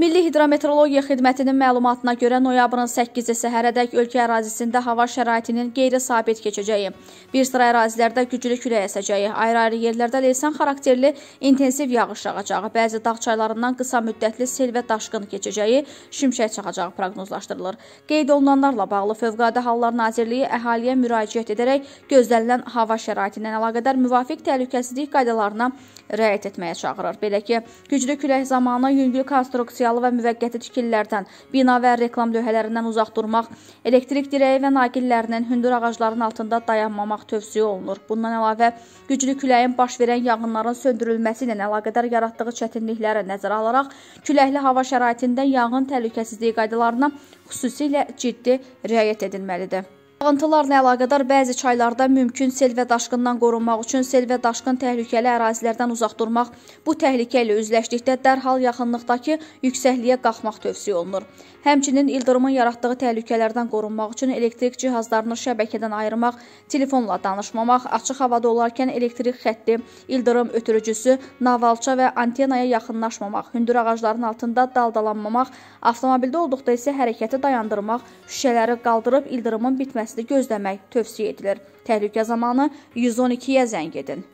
Milli Hidrometeorologiya Xidmətinin məlumatına görə noyabrın 8-i səhərədək ölkə ərazisində hava şəraitinin qeyri-sabit keçəcəyi, bir sıra ərazilərdə güclü külək əsəcəyi, ayrı-ayrı yerlərdə leysan xarakterli intensiv yağış yağacağı, bəzi dağ çaylarından qısa müddətli sel və daşqın keçəcəyi, şimşək çaxacağı proqnozlaşdırılır. Qeyd olunanlarla bağlı Fövqəladə Hallar Nazirliyi əhaliyə müraciət edərək gözlənilən hava şəraitindən əlaqədar müvafiq təhlükəsizlik qaydalarına riayət etməyə çağırır. Belə ki, güclü külək zamanı yüngül konstruksiya materialı və müvəqqəti tikililərdən, bina və reklam lövhələrindən uzaq durmaq, elektrik dirəyi və naqillərinin hündür ağacların altında dayanmamaq tövsiyə olunur. Bundan əlavə, güclü küləyin baş verən yanğınların söndürülməsi ilə əlaqədar yaratdığı çətinliklərə nəzərə alaraq küləkli hava şəraitində yanğın təhlükəsizliyi qaydalarına xüsusilə ciddi riayət edilməlidir. Dağıntılarla əlaqədar bəzi çaylarda mümkün sel və daşqından qorunmaq üçün sel və daşqın təhlükəli ərazilərdən uzaq durmaq, bu təhlükə ilə üzləşdikdə dərhal yaxınlıqdakı yüksəkliyə qalxmaq tövsiyə olunur. Həmçinin ildırımın yaratdığı təhlükələrdən qorunmaq üçün elektrik cihazlarını şəbəkədən ayırmaq, telefonla danışmamaq, açıq havada olarkən elektrik xətti, ildırım ötürücüsü, navalça və antenaya yaxınlaşmamaq, hündür ağacların altında daldalanmamaq, avtomobildə olduqda isə hərəkəti dayandırmaq, şüşələri qaldırıb ildırımın bitməsi gəlməsini gözləmək tövsiyə edilir. Təhlükə zamanı 112-yə zəng edin.